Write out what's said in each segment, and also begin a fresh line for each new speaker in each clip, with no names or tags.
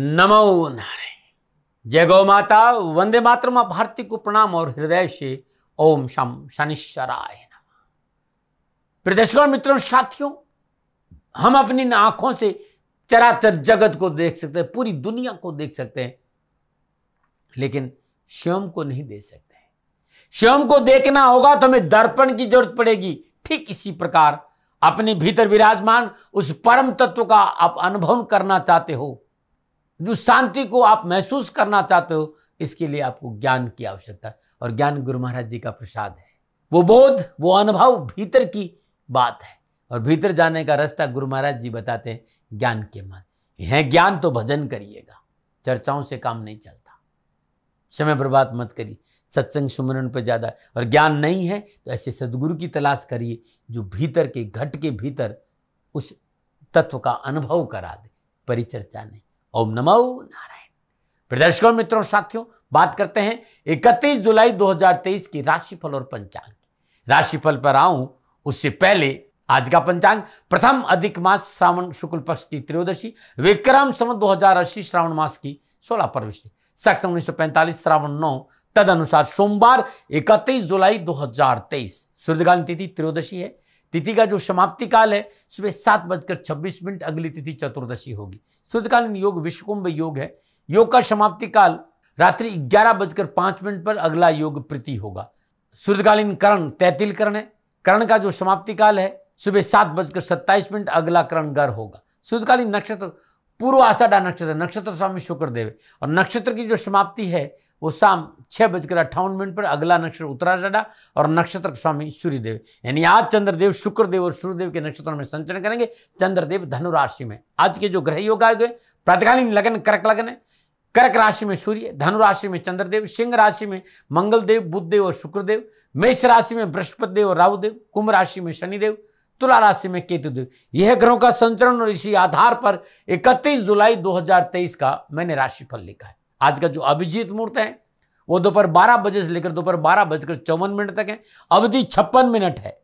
नमो नारायण जय गौ माता वंदे मातृ माँ भारती को प्रणाम और हृदय से ओम शम शनिश्चराय प्रदेशगढ़ मित्रों साथियों हम अपनी आंखों से चराचर जगत को देख सकते हैं पूरी दुनिया को देख सकते हैं लेकिन स्वयं को नहीं देख सकते स्वयं को देखना होगा तो हमें दर्पण की जरूरत पड़ेगी ठीक इसी प्रकार अपने भीतर विराजमान उस परम तत्व का आप अनुभव करना चाहते हो जो शांति को आप महसूस करना चाहते हो इसके लिए आपको ज्ञान की आवश्यकता है और ज्ञान गुरु महाराज जी का प्रसाद है वो बोध वो अनुभव भीतर की बात है और भीतर जाने का रास्ता गुरु महाराज जी बताते हैं ज्ञान के मन है ज्ञान तो भजन करिएगा चर्चाओं से काम नहीं चलता समय बर्बाद मत करिए सत्संग सुमरन पर ज़्यादा और ज्ञान नहीं है तो ऐसे सदगुरु की तलाश करिए जो भीतर के घट के भीतर उस तत्व का अनुभव करा दे परिचर्चा नहीं ओम नमो नारायण प्रदर्शकों मित्रों साथियों बात करते हैं 31 जुलाई 2023 की राशिफल और पंचांग राशिफल पर आऊं उससे पहले आज का पंचांग प्रथम अधिक मास श्रावण शुक्ल पक्ष की त्रयोदशी विक्रम सम दो हजार अस्सी श्रावण मास की सोलह प्रविष्ट सख्त उन्नीस सौ पैंतालीस श्रावण नौ तद अनुसार सोमवार इकतीस जुलाई 2023 सूर्यगान तिथि त्रयोदशी है तिथि का जो समाप्ति काल है सुबह सात बजकर छब्बीस मिनट अगली तिथि चतुर्दशी होगी सूर्यकालीन योग विश्वकुंभ योग है योग का समाप्ति काल रात्रि ग्यारह बजकर पांच मिनट पर अगला योग प्रीति होगा सूर्यकालीन करण तैतिल करण है करण का जो समाप्ति काल है सुबह सात बजकर सत्ताईस मिनट अगला करण गर होगा सूर्यकालीन नक्षत्र पूर्व आषाढ़ा नक्षत्र नक्षत्र तो स्वामी शुक्रदेव और नक्षत्र की जो समाप्ति है वो शाम छः बजकर अट्ठावन मिनट पर अगला नक्षत्र उत्तराषाढ़ा और नक्षत्र स्वामी सूर्यदेव यानी आज चंद्रदेव शुक्रदेव और सूर्यदेव के नक्षत्रों में संचरण करेंगे चंद्रदेव धनुराशि में आज के जो ग्रह योग आए गए प्रातकालीन लगन कर्क लगन है कर्क राशि में सूर्य धनुराशि में चंद्रदेव सिंह राशि में मंगलदेव बुद्धदेव और शुक्रदेव मेष राशि में बृहस्पति देव और राहुदेव कुंभ राशि में शनिदेव तुला राशि में केतु देव यह ग्रहों का संचरण और इसी आधार पर 31 जुलाई 2023 का मैंने राशिफल लिखा है आज का जो अभिजीत मुहूर्त है वो दोपहर बारह बजे से लेकर दोपहर बारह बजकर चौवन मिनट तक है अवधि छप्पन मिनट है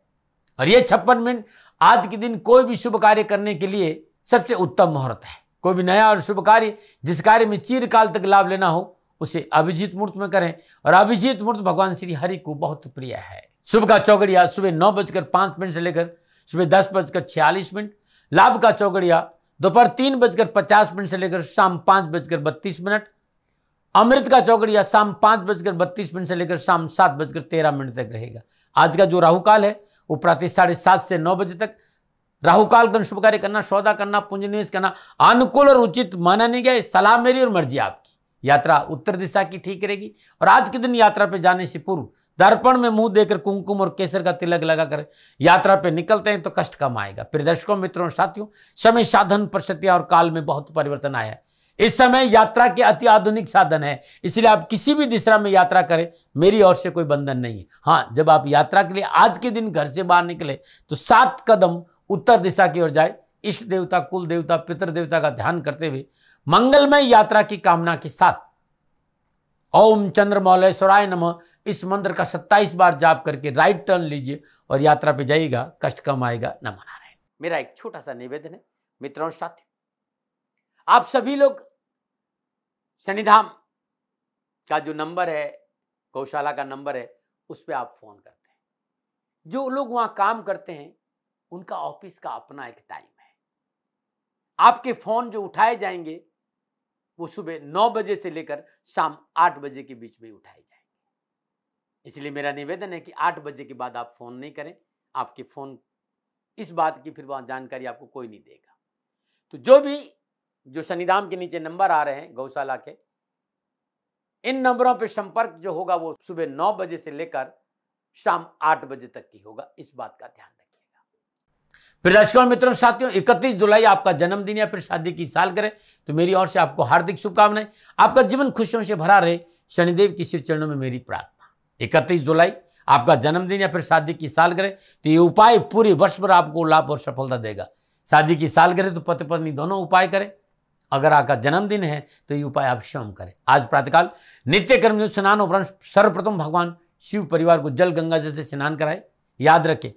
और ये छप्पन मिनट आज के दिन कोई भी शुभ कार्य करने के लिए सबसे उत्तम मुहूर्त है कोई भी नया और शुभ कार्य जिस कार्य में चीरकाल तक लाभ लेना हो उसे अभिजीत मुहूर्त में करें और अभिजीत मुहूर्त भगवान श्री हरि को बहुत प्रिय है शुभ का चौकड़िया सुबह नौ बजकर पांच मिनट से लेकर सुबह दस बजकर छियालीस मिनट लाभ का चौकड़िया दोपहर तीन बजकर पचास मिनट से लेकर शाम पांच बजकर बत्तीस मिनट अमृत का चौकड़िया शाम पांच बजकर बत्तीस मिनट से लेकर शाम सात बजकर तेरह मिनट तक रहेगा आज का जो राहु काल है वो प्रातः साढ़े सात से नौ बजे तक राहु काल का शुभ कार्य करना सौदा करना पूंजी निवेश करना अनुकूल और उचित माना नहीं गया सलाह मेरी और मर्जी आपकी यात्रा उत्तर दिशा की ठीक रहेगी और आज के दिन यात्रा पे जाने से पूर्व दर्पण में मुंह देकर कुमकुम और केसर का तिलक लगाकर यात्रा पे निकलते हैं तो कष्ट कम आएगा फिर दर्शकों मित्रों साथियों समय साधन परिस्थितियां और काल में बहुत परिवर्तन आया इस समय यात्रा के अति आधुनिक साधन है इसलिए आप किसी भी दिशा में यात्रा करें मेरी ओर से कोई बंधन नहीं है हाँ जब आप यात्रा के लिए आज के दिन घर से बाहर निकले तो सात कदम उत्तर दिशा की ओर जाए इष्ट देवता कुल देवता पितृ देवता का ध्यान करते हुए मंगलमय यात्रा की कामना के साथ ओम चंद्र मौलेश्वराय नम इस मंत्र का 27 बार जाप करके राइट टर्न लीजिए और यात्रा पे जाइएगा कष्ट कम आएगा न मना रहे मेरा एक छोटा सा निवेदन है मित्रों साथियों आप सभी लोग शनिधाम का जो नंबर है गौशाला का नंबर है उस पर आप फोन करते हैं जो लोग वहां काम करते हैं उनका ऑफिस का अपना एक टाइम है आपके फोन जो उठाए जाएंगे वो सुबह नौ बजे से लेकर शाम आठ बजे के बीच में उठाए जाएंगे इसलिए मेरा निवेदन है कि आठ बजे के बाद आप फ़ोन नहीं करें आपके फ़ोन इस बात की फिर वहाँ जानकारी आपको कोई नहीं देगा तो जो भी जो शनिधाम के नीचे नंबर आ रहे हैं गौशाला के इन नंबरों पर संपर्क जो होगा वो सुबह नौ बजे से लेकर शाम आठ बजे तक की होगा इस बात का ध्यान रखें फिर दर्शकों मित्रों साथियों इकतीस जुलाई आपका जन्मदिन या फिर शादी की साल करें तो मेरी ओर से आपको हार्दिक शुभकामनाएं आपका जीवन खुशियों से भरा रहे शनिदेव की श्री चरणों में मेरी प्रार्थना इकतीस जुलाई आपका जन्मदिन या फिर शादी की साल करें तो ये उपाय पूरे वर्ष भर आपको लाभ और सफलता देगा शादी की साल करें तो पति पत्नी दोनों उपाय करें अगर आपका जन्मदिन है तो ये उपाय आप स्वयं करें आज प्रातःकाल नित्य कर्म स्नान उपरांत सर्वप्रथम भगवान शिव परिवार को जल गंगा जल से स्नान कराए याद रखें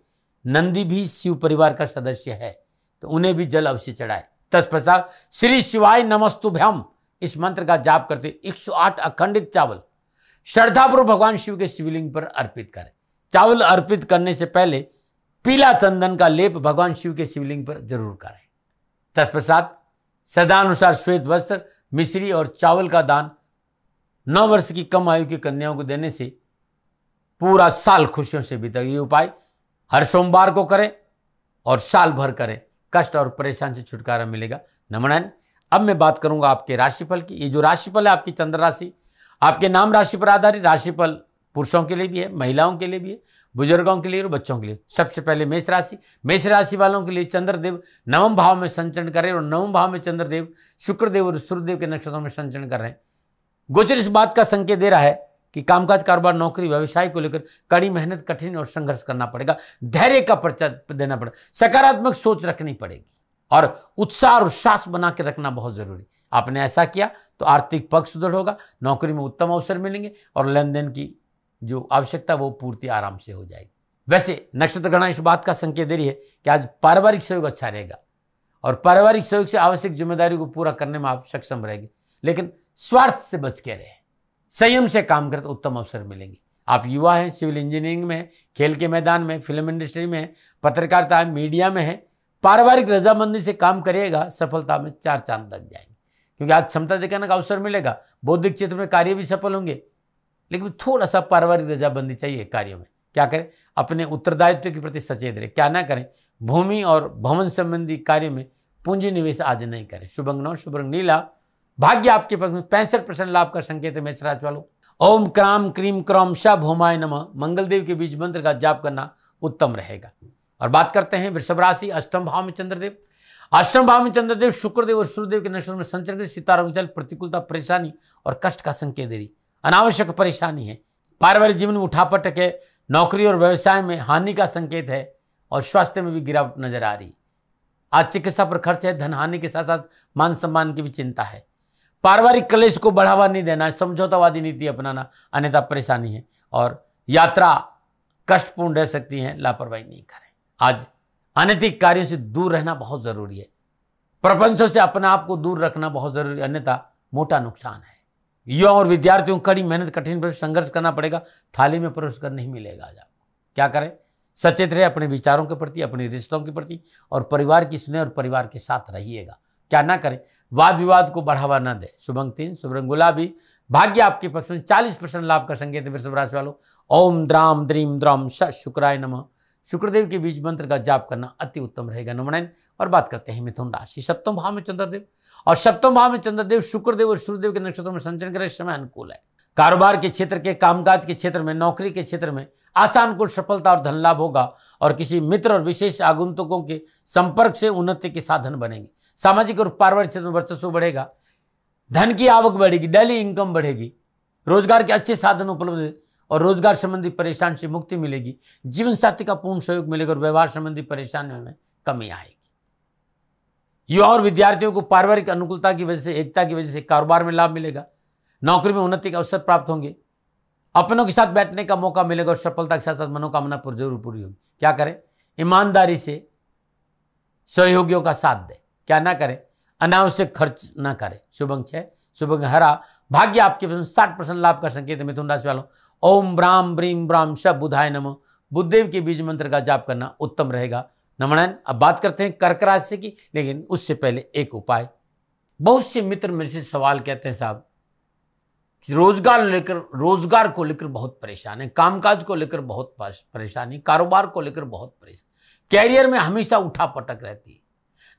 नंदी भी शिव परिवार का सदस्य है तो उन्हें भी जल अवश्य चढ़ाए तत्पश्चात श्री शिवाय नमस्तुभ्यम इस मंत्र का जाप करते एक सौ आठ अखंडित चावल पूर्व भगवान शिव के शिवलिंग पर अर्पित करें चावल अर्पित करने से पहले पीला चंदन का लेप भगवान शिव के शिवलिंग पर जरूर करें तत्पश्चात सदानुसार श्वेत वस्त्र मिश्री और चावल का दान नौ वर्ष की कम आयु की कन्याओं को देने से पूरा साल खुशियों से बीता ये उपाय हर सोमवार को करें और साल भर करें कष्ट और परेशान से छुटकारा मिलेगा नमन अब मैं बात करूंगा आपके राशिफल की ये जो राशिफल है आपकी चंद्र राशि आपके नाम राशि पर आधारित राशिफल पुरुषों के लिए भी है महिलाओं के लिए भी है बुजुर्गों के लिए और बच्चों के लिए सबसे पहले मेष राशि मेष राशि वालों के लिए चंद्रदेव नवम भाव में संचरण करें और नवम भाव में चंद्रदेव शुक्रदेव और सूर्यदेव के नक्षत्रों में संचरण कर रहे हैं गोचर इस बात का संकेत दे रहा है कि कामकाज कारोबार नौकरी व्यवसाय को लेकर कड़ी मेहनत कठिन और संघर्ष करना पड़ेगा धैर्य का पर्चा देना पड़ेगा सकारात्मक सोच रखनी पड़ेगी और उत्साह और उत्साह बना के रखना बहुत जरूरी आपने ऐसा किया तो आर्थिक पक्ष सुदृढ़ होगा नौकरी में उत्तम अवसर मिलेंगे और लेन देन की जो आवश्यकता वो पूर्ति आराम से हो जाएगी वैसे नक्षत्र गणना इस बात का संकेत दे रही है कि आज पारिवारिक सहयोग अच्छा रहेगा और पारिवारिक सहयोग से आवश्यक जिम्मेदारी को पूरा करने में आप सक्षम रहेंगे लेकिन स्वार्थ से बच के रहे संयम से काम करते उत्तम अवसर मिलेंगे आप युवा हैं सिविल इंजीनियरिंग में खेल के मैदान में फिल्म इंडस्ट्री में पत्रकारिता है मीडिया में है पारिवारिक रजामंदी से काम करिएगा सफलता में चार चांद लग जाएंगे क्योंकि आज क्षमता दिखाने का अवसर मिलेगा बौद्धिक क्षेत्र में कार्य भी सफल होंगे लेकिन थोड़ा सा पारिवारिक रजाबंदी चाहिए कार्यों में क्या करें अपने उत्तरदायित्व के प्रति सचेत रहें क्या ना करें भूमि और भवन संबंधी कार्य में पूंजी निवेश आज नहीं करें शुभंग नौ शुभंग नीला भाग्य आपके पास में पैंसठ परसेंट लाभ का संकेत है मेष राशि वालों ओम क्राम क्रीम क्रॉम शब होमाय नम मंगलदेव के बीज मंत्र का जाप करना उत्तम रहेगा और बात करते हैं वृषभ राशि अष्टम भाव में चंद्रदेव अष्टम भाव में चंद्रदेव शुक्रदेव और सूर्यदेव के नक्षत्र में संचर सितारों के प्रतिकूलता परेशानी और कष्ट का संकेत दे रही अनावश्यक परेशानी है पारिवारिक जीवन में उठापटक है नौकरी और व्यवसाय में हानि का संकेत है और स्वास्थ्य में भी गिरावट नजर आ रही आज चिकित्सा पर खर्च है धन हानि के साथ साथ मान सम्मान की भी चिंता है पारिवारिक कलेश को बढ़ावा नहीं देना है समझौतावादी नीति अपनाना अन्यथा परेशानी है और यात्रा कष्टपूर्ण रह सकती है लापरवाही नहीं करें आज अनैतिक कार्यों से दूर रहना बहुत ज़रूरी है प्रपंचों से अपने आप को दूर रखना बहुत ज़रूरी अन्यथा मोटा नुकसान है युवा और विद्यार्थियों को कड़ी मेहनत कठिन पर संघर्ष करना पड़ेगा थाली में परोसकर नहीं मिलेगा आज आपको क्या करें सचेत रहे अपने विचारों के प्रति अपने रिश्तों के प्रति और परिवार की स्नेह और परिवार के साथ रहिएगा क्या ना करें वाद विवाद को बढ़ावा ना दे शुभंग तीन शुभ गुलाबी भाग्य आपके पक्ष में चालीस परसेंट लाभ का संकेत है वृषभ राशि वालों ओम द्राम द्रीम द्राम श शुक्राय नम शुक्रदेव के बीज मंत्र का जाप करना अति उत्तम रहेगा नमनायन और बात करते हैं मिथुन राशि सप्तम भाव में चंद्रदेव और सप्तम भाव में चंद्रदेव शुक्रदेव और सूर्यदेव के नक्षत्रों में संचरण करें समय अनुकूल है कारोबार के क्षेत्र के कामकाज के क्षेत्र में नौकरी के क्षेत्र में आसान कुल सफलता और धन लाभ होगा और किसी मित्र और विशेष आगुंतुकों के संपर्क से उन्नति के साधन बनेंगे सामाजिक और पारिवारिक क्षेत्र में वर्चस्व बढ़ेगा धन की आवक बढ़ेगी डेली इनकम बढ़ेगी रोजगार के अच्छे साधन उपलब्ध और रोजगार संबंधी परेशान से मुक्ति मिलेगी जीवन साथी का पूर्ण सहयोग मिलेगा और व्यवहार संबंधी परेशानियों में कमी आएगी युवा और विद्यार्थियों को पारिवारिक अनुकूलता की वजह से एकता की वजह से कारोबार में लाभ मिलेगा नौकरी में उन्नति के अवसर प्राप्त होंगे अपनों के साथ बैठने का मौका मिलेगा और सफलता के साथ साथ मनोकामना जरूर पूरी होगी क्या करें ईमानदारी से सहयोगियों का साथ दें क्या ना करें अनावश्यक खर्च ना करें शुभंग छः शुभंग हरा भाग्य आपके साठ परसेंट लाभ का संकेत मिथुन राशि वालों ओम ब्राम ब्रीम ब्राम शब बुधाय नमो बुद्धदेव के बीज मंत्र का जाप करना उत्तम रहेगा नमनायन अब बात करते हैं कर्क राशि की लेकिन उससे पहले एक उपाय बहुत से मित्र मेरे से सवाल कहते हैं साहब रोजगार लेकर रोजगार को लेकर बहुत परेशान है कामकाज को लेकर बहुत परेशानी कारोबार को लेकर बहुत परेशान कैरियर में हमेशा उठा पटक रहती है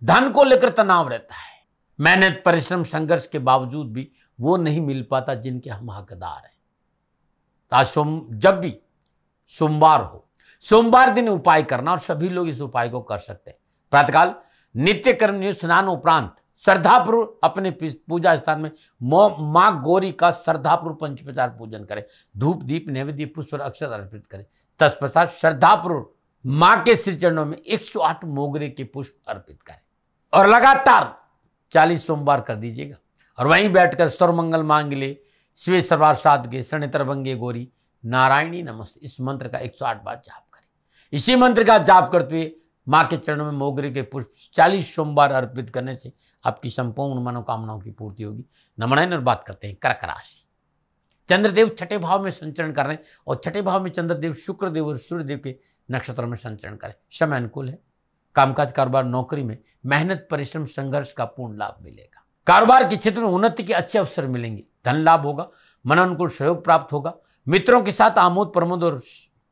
धन को लेकर तनाव रहता है मेहनत परिश्रम संघर्ष के बावजूद भी वो नहीं मिल पाता जिनके हम हकदार हैं तो सोम जब भी सोमवार हो सोमवार दिन उपाय करना और सभी लोग इस उपाय को कर सकते हैं प्रातकाल नित्य कर्म स्नान उपरांत श्रद्धापूर्व अपने पूजा स्थान में माँ गौरी का श्रद्धापूर्व पंचोपचार पूजन करें धूप दीप नैवेद्य पुष्प अक्षत अर्पित करें तत्पश्चात श्रद्धापूर्व माँ के श्रीचरणों में 108 मोगरे के पुष्प अर्पित करें और लगातार 40 सोमवार कर दीजिएगा और वहीं बैठकर सर्वमंगल मांग ले शिव सरवार साध के शरणितर भंगे गौरी नारायणी नमस्ते इस मंत्र का 108 बार जाप करें इसी मंत्र का जाप करते हुए माँ के चरणों में मोगरे के पुष्प चालीस सोमवार अर्पित करने से आपकी संपूर्ण मनोकामनाओं की पूर्ति होगी नमनायन और बात करते हैं कर्क राशि चंद्रदेव छठे भाव में संचरण कर रहे हैं और छठे भाव में चंद्रदेव शुक्रदेव और सूर्यदेव के नक्षत्र में संचरण करें समय अनुकूल है कामकाज कारोबार नौकरी में मेहनत परिश्रम संघर्ष का पूर्ण लाभ मिलेगा कारोबार के क्षेत्र में उन्नति के अच्छे अवसर मिलेंगे धन लाभ होगा मन अनुकूल सहयोग प्राप्त होगा मित्रों के साथ आमोद प्रमोद और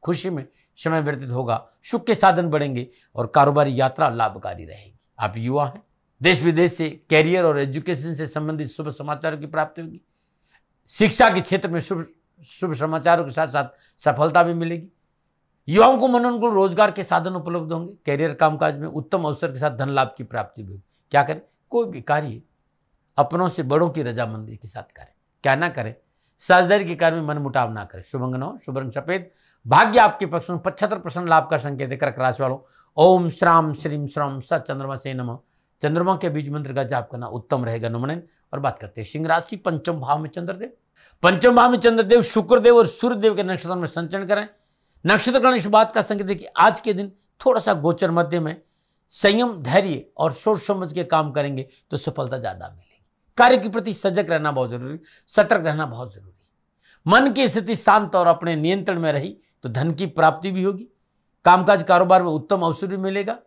खुशी में समय व्यतीत होगा सुख के साधन बढ़ेंगे और कारोबारी यात्रा लाभकारी रहेगी आप युवा हैं देश विदेश से कैरियर और एजुकेशन से संबंधित शुभ समाचारों की प्राप्ति होगी शिक्षा के क्षेत्र में शुभ शुभ समाचारों के साथ साथ सफलता भी मिलेगी युवाओं को मनोनुकूल रोजगार के साधन उपलब्ध होंगे कैरियर कामकाज में उत्तम अवसर के साथ धन लाभ की प्राप्ति भी होगी क्या करें कोई भी कार्य अपनों से बड़ों की रजामंदी के साथ करें क्या ना करें साझेदारी के कार्य में मन मुटाव ना करें शुभ अंग शुभ रंग सफेद भाग्य आपके पक्ष में पचहत्तर परसेंट लाभ का संकेत है कर्क राशि वालों ओम श्राम श्रीम श्रम स चंद्रमा से नमो चंद्रमा के बीज मंत्र का जाप करना उत्तम रहेगा नमन और बात करते हैं सिंह राशि पंचम भाव में चंद्रदेव पंचम भाव में चंद्रदेव शुक्रदेव और सूर्यदेव के नक्षत्र में संचरण करें नक्षत्र करण इस बात का संकेत है कि आज के दिन थोड़ा सा गोचर मध्य में संयम धैर्य और सोच समझ के काम करेंगे तो सफलता ज़्यादा मिले कार्य के प्रति सजग रहना बहुत जरूरी सतर्क रहना बहुत जरूरी मन की स्थिति शांत और अपने नियंत्रण में रही तो धन की प्राप्ति भी होगी कामकाज कारोबार में उत्तम अवसर भी मिलेगा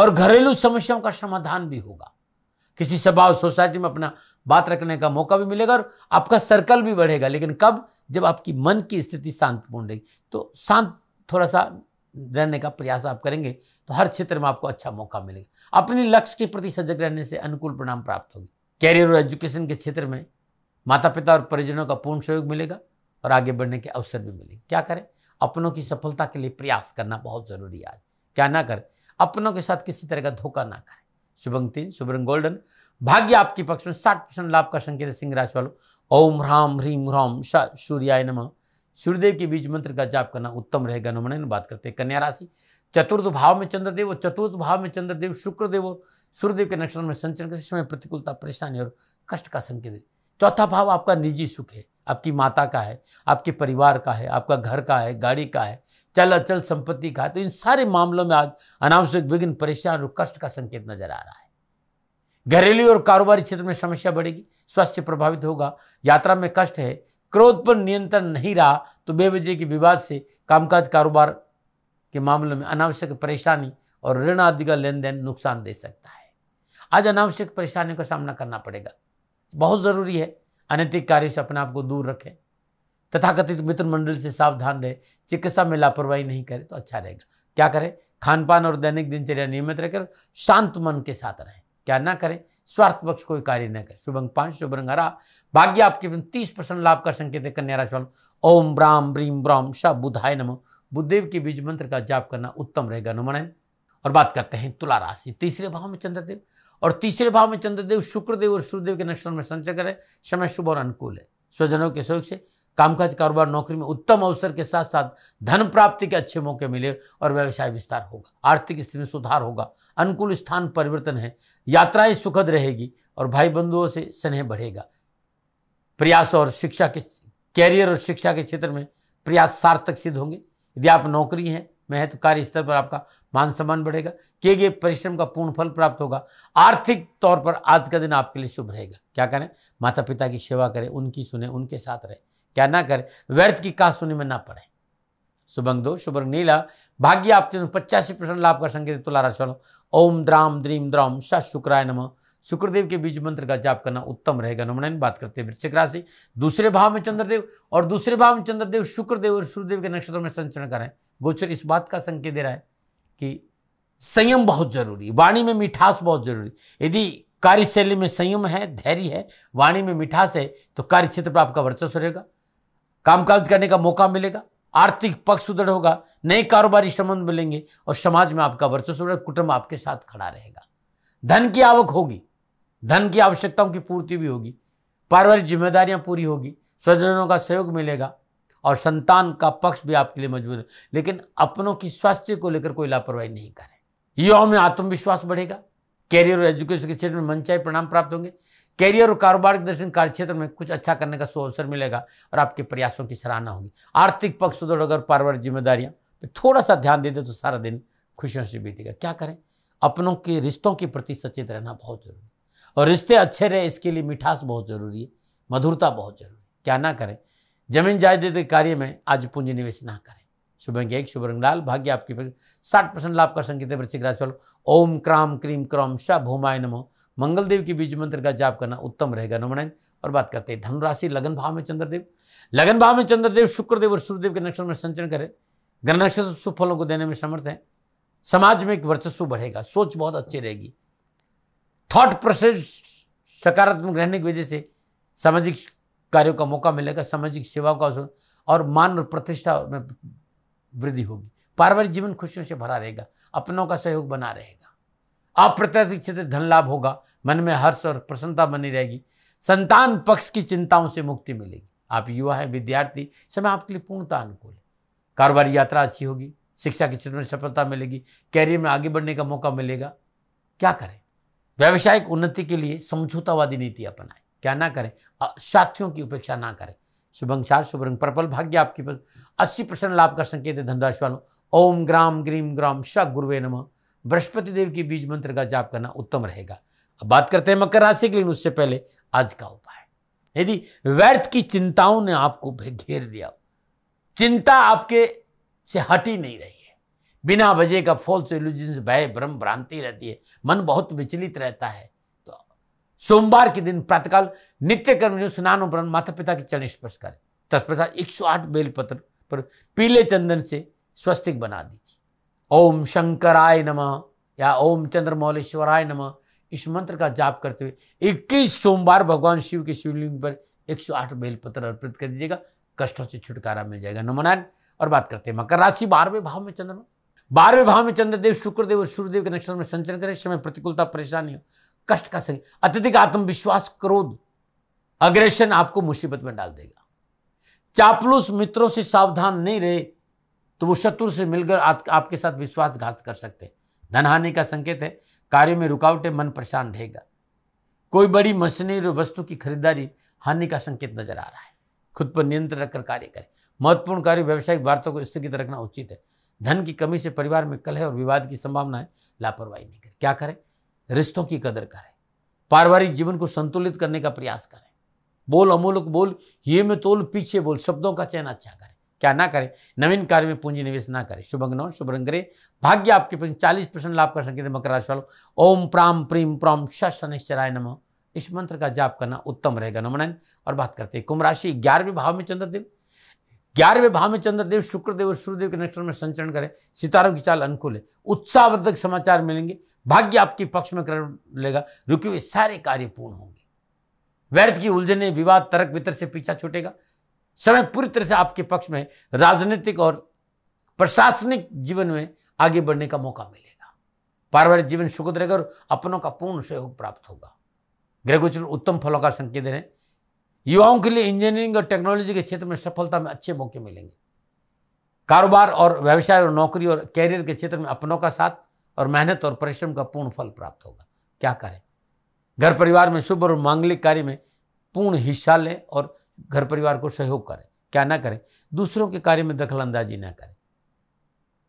और घरेलू समस्याओं का समाधान भी होगा किसी सभा और सोसाइटी में अपना बात रखने का मौका भी मिलेगा और आपका सर्कल भी बढ़ेगा लेकिन कब जब आपकी मन की स्थिति शांतपूर्ण रहेगी तो शांत थोड़ा सा रहने का प्रयास आप करेंगे तो हर क्षेत्र में आपको अच्छा मौका मिलेगा अपने लक्ष्य के प्रति सजग रहने से अनुकूल परिणाम प्राप्त होगी कैरियर और एजुकेशन के क्षेत्र में माता पिता और परिजनों का पूर्ण सहयोग मिलेगा और आगे बढ़ने के अवसर भी मिलेंगे क्या करें अपनों की सफलता के लिए प्रयास करना बहुत ज़रूरी है आज क्या ना करें अपनों के साथ किसी तरह का धोखा ना करें शुभंग तीन शुभरंग गोल्डन भाग्य आपके पक्ष में साठ परसेंट लाभ का संकेत सिंह राशि वालों ओम ह्राम ह्रीम राम सूर्याय नम सूर्यदेव के बीज मंत्र का जाप करना उत्तम रहेगा नमन बात करते हैं कन्या राशि चतुर्थ भाव में चंद्रदेव और चतुर्थ भाव में चंद्रदेव शुक्रदेव और सूर्यदेव के नक्षत्र में संचरण के समय प्रतिकूलता परेशानी और कष्ट का संकेत है चौथा भाव आपका निजी सुख है आपकी माता का है आपके परिवार का है आपका घर का है गाड़ी का है चल अचल संपत्ति का है तो इन सारे मामलों में आज अनावश्यक विघ्न परेशान और कष्ट का संकेत नजर आ रहा है घरेलू और कारोबारी क्षेत्र में समस्या बढ़ेगी स्वास्थ्य प्रभावित होगा यात्रा में कष्ट है क्रोध पर नियंत्रण नहीं रहा तो बेवजह के विवाद से कामकाज कारोबार के मामले में अनावश्यक परेशानी और ऋण आदि का लेन देन नुकसान दे सकता है आज अनावश्यक परेशानियों का सामना करना पड़ेगा बहुत ज़रूरी है अनैतिक कार्य से अपने आप को दूर रखें तथाकथित मित्र मंडल से सावधान रहे चिकित्सा में लापरवाही नहीं करें तो अच्छा रहेगा क्या करें खान पान और दैनिक दिनचर्या नियमित रहकर शांत मन के साथ रहें क्या ना करें स्वार्थ पक्ष कोई कार्य न करें शुभंग पांच शुभ रंग हरा भाग्य आपके तीस परसेंट लाभ का संकेत है कन्या राशि वालों ओम ब्राम ब्रीम ब्राम शाह बुधाय नमो बुद्धदेव के बीज मंत्र का जाप करना उत्तम रहेगा नमन और बात करते हैं तुला राशि तीसरे भाव में चंद्रदेव और तीसरे भाव में चंद्रदेव शुक्रदेव और सूर्यदेव के नक्षत्र में संचय करें समय शुभ और अनुकूल है स्वजनों के सहयोग से कामकाज कारोबार नौकरी में उत्तम अवसर के साथ साथ धन प्राप्ति के अच्छे मौके मिले और व्यवसाय विस्तार होगा आर्थिक स्थिति में सुधार होगा अनुकूल स्थान परिवर्तन है यात्राएं सुखद रहेगी और भाई बंधुओं से स्नेह बढ़ेगा प्रयास और शिक्षा के कैरियर और शिक्षा के क्षेत्र में प्रयास सार्थक सिद्ध होंगे यदि आप नौकरी हैं महत्व तो कार्य स्तर पर आपका मान सम्मान बढ़ेगा किए गए परिश्रम का पूर्ण फल प्राप्त होगा आर्थिक तौर पर आज का दिन आपके लिए शुभ रहेगा क्या करें माता पिता की सेवा करें उनकी सुने उनके साथ रहे क्या ना करें व्यर्थ की काज सुने में ना पड़े शुभंग दो शुभ रंग नीला भाग्य आपके पचासी परसेंट लाभ का संकेत तुला राशि वालों ओम द्राम द्रीम द्राम शाह शुक्राय नमः शुक्रदेव के बीज मंत्र का जाप करना उत्तम रहेगा नमन बात करते हैं वृश्चिक राशि दूसरे भाव में चंद्रदेव और दूसरे भाव में चंद्रदेव शुक्रदेव और सूर्यदेव के नक्षत्र में संचरण कर रहे हैं गोचर इस बात का संकेत दे रहा है कि संयम बहुत जरूरी वाणी में मिठास बहुत जरूरी यदि कार्यशैली में संयम है धैर्य है वाणी में मिठास है तो कार्य क्षेत्र पर आपका वर्चस्व रहेगा कामकाज करने का मौका मिलेगा आर्थिक पक्ष सुदृढ़ होगा नए कारोबारी संबंध मिलेंगे और समाज में आपका वर्चस्व रहेगा कुटुंब आपके साथ खड़ा रहेगा धन की आवक होगी धन की आवश्यकताओं की पूर्ति भी होगी पारिवारिक जिम्मेदारियां पूरी होगी स्वजनों का सहयोग मिलेगा और संतान का पक्ष भी आपके लिए मजबूत लेकिन अपनों की स्वास्थ्य को लेकर कोई लापरवाही नहीं करें युवाओं में आत्मविश्वास बढ़ेगा कैरियर और एजुकेशन के क्षेत्र में मनचाही परिणाम प्राप्त होंगे कैरियर और कारोबार के दर्शन कार्यक्षेत्र में कुछ अच्छा करने का सुअवसर मिलेगा और आपके प्रयासों की सराहना होगी आर्थिक पक्ष सुदृढ़ तो होगा पारिवारिक जिम्मेदारियाँ थोड़ा सा ध्यान दे दे तो सारा दिन खुशियों से बीतेगा क्या करें अपनों के रिश्तों के प्रति सचेत रहना बहुत जरूरी और रिश्ते अच्छे रहे इसके लिए मिठास बहुत ज़रूरी है मधुरता बहुत जरूरी है क्या ना करें जमीन जायदाद के कार्य में आज पूंजी निवेश ना करें शुभंग एक शुभ रंगलाल भाग्य आपकी साठ परसेंट लाभ का संकेत वृश्चिक राशि वालों ओम क्राम क्रीम क्रम शब होमाय नमो मंगलदेव के बीज मंत्र का जाप करना उत्तम रहेगा नमनायन और बात करते हैं धनुराशि लगन भाव में चंद्रदेव लगन भाव में चंद्रदेव शुक्रदेव और सूर्यदेव के नक्षत्र में संचरण करें ग्रह नक्षत्र सुफलों को देने में समर्थ है समाज में एक वर्चस्व बढ़ेगा सोच बहुत अच्छी रहेगी थॉट प्रोसेस सकारात्मक रहने की वजह से सामाजिक कार्यों का मौका मिलेगा सामाजिक सेवाओं का अवसर और मान और प्रतिष्ठा में वृद्धि होगी पारिवारिक जीवन खुशियों से भरा रहेगा अपनों का सहयोग बना रहेगा अप्रत्याशित क्षेत्र धन लाभ होगा मन में हर्ष और प्रसन्नता बनी रहेगी संतान पक्ष की चिंताओं से मुक्ति मिलेगी आप युवा हैं विद्यार्थी समय आपके लिए पूर्णता अनुकूल है कारोबारी यात्रा अच्छी होगी शिक्षा के क्षेत्र में सफलता मिलेगी कैरियर में आगे बढ़ने का मौका मिलेगा क्या करें व्यावसायिक उन्नति के लिए समझौतावादी नीति अपनाएं क्या ना करें साथियों की उपेक्षा ना करें शुभंग सात शुभ रंग पर्पल भाग्य आपके पर अस्सी परसेंट लाभ का संकेत है धनराशि वालों ओम ग्राम ग्रीम ग्राम श गुरुवे नम बृहस्पति देव के बीज मंत्र का जाप करना उत्तम रहेगा अब बात करते हैं मकर राशि के लिए उससे पहले आज का उपाय यदि व्यर्थ की चिंताओं ने आपको घेर दिया चिंता आपके से हटी नहीं रही बिना वजह का फॉल्स एल्यूजन भय भ्रम भ्रांति रहती है मन बहुत विचलित रहता है तो सोमवार के दिन प्रातःकाल नित्य कर्म स्नान उपरण माता पिता के चरण स्पर्श करें तत्पश्चात एक सौ आठ बेलपत्र पर पीले चंदन से स्वस्तिक बना दीजिए ओम शंकराय नमः या ओम चंद्रमौलेश्वराय नमः इस मंत्र का जाप करते हुए 21 सोमवार भगवान शिव के शिवलिंग पर 108 बेलपत्र अर्पित कर दीजिएगा कष्टों से छुटकारा मिल जाएगा नमनायन और बात करते हैं मकर राशि बारहवें भाव में चंद्रमा बारहवें भाव में चंद्रदेव शुक्रदेव और सूर्यदेव के नक्षत्र में संचरण करें समय प्रतिकूलता परेशानी हो कष्ट का सही अत्यधिक आत्मविश्वास क्रोध अग्रेशन आपको मुसीबत में डाल देगा चापलूस मित्रों से सावधान नहीं रहे तो वो शत्रु से मिलकर आप, आपके साथ विश्वासघात कर सकते हैं धनहानि का संकेत है कार्य में रुकावटें मन परेशान रहेगा कोई बड़ी मशीनरी वस्तु की खरीदारी हानि का संकेत नजर आ रहा है खुद पर नियंत्रण रखकर कार्य करें महत्वपूर्ण कार्य व्यावसायिक वार्ता को स्थगित रखना उचित है धन की कमी से परिवार में कलह और विवाद की संभावना है लापरवाही नहीं करें क्या करें रिश्तों की कदर करें पारिवारिक जीवन को संतुलित करने का प्रयास करें बोल अमूलक बोल ये में तोल पीछे बोल शब्दों का चयन अच्छा करें क्या ना करें नवीन कार्य में पूंजी निवेश ना करें शुभ अंग शुभ रंग करें भाग्य आपके पास चालीस परसेंट लाभ का संकेत मकर राशि वालों ओम प्राम प्रीम प्राम शनिश्चराय नमो इस मंत्र का जाप करना उत्तम रहेगा नमन और बात करते हैं कुंभ राशि ग्यारहवें भाव में चंद्रदेव ग्यारहवें भाव में चंद्रदेव शुक्रदेव और सूर्यदेव के नक्षत्र में संचरण करें सितारों की चाल अनुकूल है उत्साहवर्धक समाचार मिलेंगे भाग्य आपके पक्ष में कर लेगा रुके हुए सारे कार्य पूर्ण होंगे व्यर्थ की उलझने विवाद तर्क वितर से पीछा छूटेगा समय पूरी तरह से आपके पक्ष में राजनीतिक और प्रशासनिक जीवन में आगे बढ़ने का मौका मिलेगा पारिवारिक जीवन सुखद रहेगा और अपनों का पूर्ण सहयोग प्राप्त होगा ग्रह गोचर उत्तम फलों का संकेत हैं युवाओं के लिए इंजीनियरिंग और टेक्नोलॉजी के क्षेत्र में सफलता में अच्छे मौके मिलेंगे कारोबार और व्यवसाय और नौकरी और कैरियर के क्षेत्र में अपनों का साथ और मेहनत और परिश्रम का पूर्ण फल प्राप्त होगा क्या करें घर परिवार में शुभ और मांगलिक कार्य में पूर्ण हिस्सा लें और घर परिवार को सहयोग करें क्या ना करें दूसरों के कार्य में अंदाजी ना करें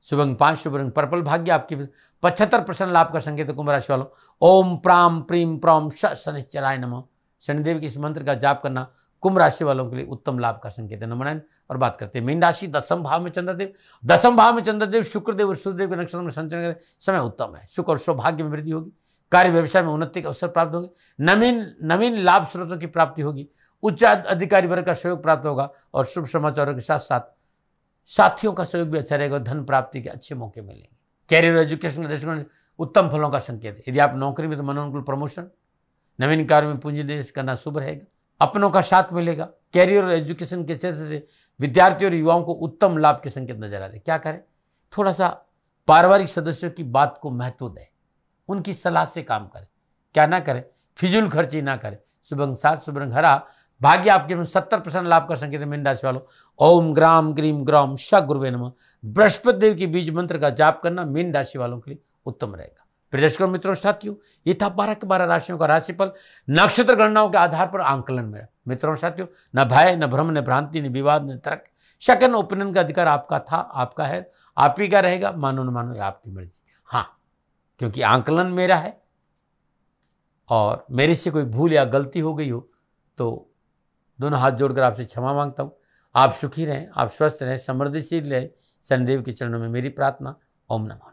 शुभ अंग पांच शुभ रंग पर्पल भाग्य आपके पचहत्तर परसेंट लाभ का संकेत कुंभ राशि वालों ओम प्राम प्रीम प्रोम शनिश्चराय नमः शनिदेव के इस मंत्र का जाप करना कुंभ राशि वालों के लिए उत्तम लाभ का संकेत है नाइन और बात करते हैं मीन राशि दसम भाव में चंद्रदेव दसम भाव में चंद्रदेव शुक्रदेव और सूर्यदेव के नक्षत्र में संचरण करें समय उत्तम है सुख और सौभाग्य में वृद्धि होगी कार्य व्यवसाय में उन्नति के अवसर प्राप्त होंगे नवीन नवीन लाभ स्रोतों की प्राप्ति होगी उच्च अधिकारी वर्ग का सहयोग प्राप्त होगा और शुभ समाचारों के साथ साथ साथियों का सहयोग भी अच्छा रहेगा धन प्राप्ति के अच्छे मौके मिलेंगे कैरियर एजुकेशन के दृष्टिकोण उत्तम फलों का संकेत है यदि आप नौकरी में तो मनोनुकूल प्रमोशन नवीन कार्य में पूंजी निवेश करना शुभ रहेगा अपनों का साथ मिलेगा कैरियर और एजुकेशन के क्षेत्र से विद्यार्थियों और युवाओं को उत्तम लाभ के संकेत नजर आ रहे क्या करें थोड़ा सा पारिवारिक सदस्यों की बात को महत्व दें उनकी सलाह से काम करें क्या ना करें फिजूल खर्ची ना करें शुभंग सात शुभरंग हरा भाग्य आपके में सत्तर परसेंट लाभ का संकेत है मीन राशि वालों ओम ग्राम ग्रीम ग्राम शाह गुरुवे नम बृहस्पति देव के बीज मंत्र का जाप करना मीन राशि वालों के लिए उत्तम रहेगा प्रदर्शकों मित्रों साथियों ये था बारह के बारह राशियों का राशिफल नक्षत्र गणनाओं के आधार पर आंकलन मेरा मित्रों साथियों न भय न भ्रम न भ्रांति न विवाद न तर्क शकन ओपिनियन का अधिकार आपका था आपका है आप ही का रहेगा मानो न मानो आपकी मर्जी हाँ क्योंकि आंकलन मेरा है और मेरे से कोई भूल या गलती हो गई हो तो दोनों हाथ जोड़कर आपसे क्षमा मांगता हूँ आप सुखी रहें आप स्वस्थ रहें समृद्धिशील रहें शनिदेव के चरणों में मेरी प्रार्थना ओम नमः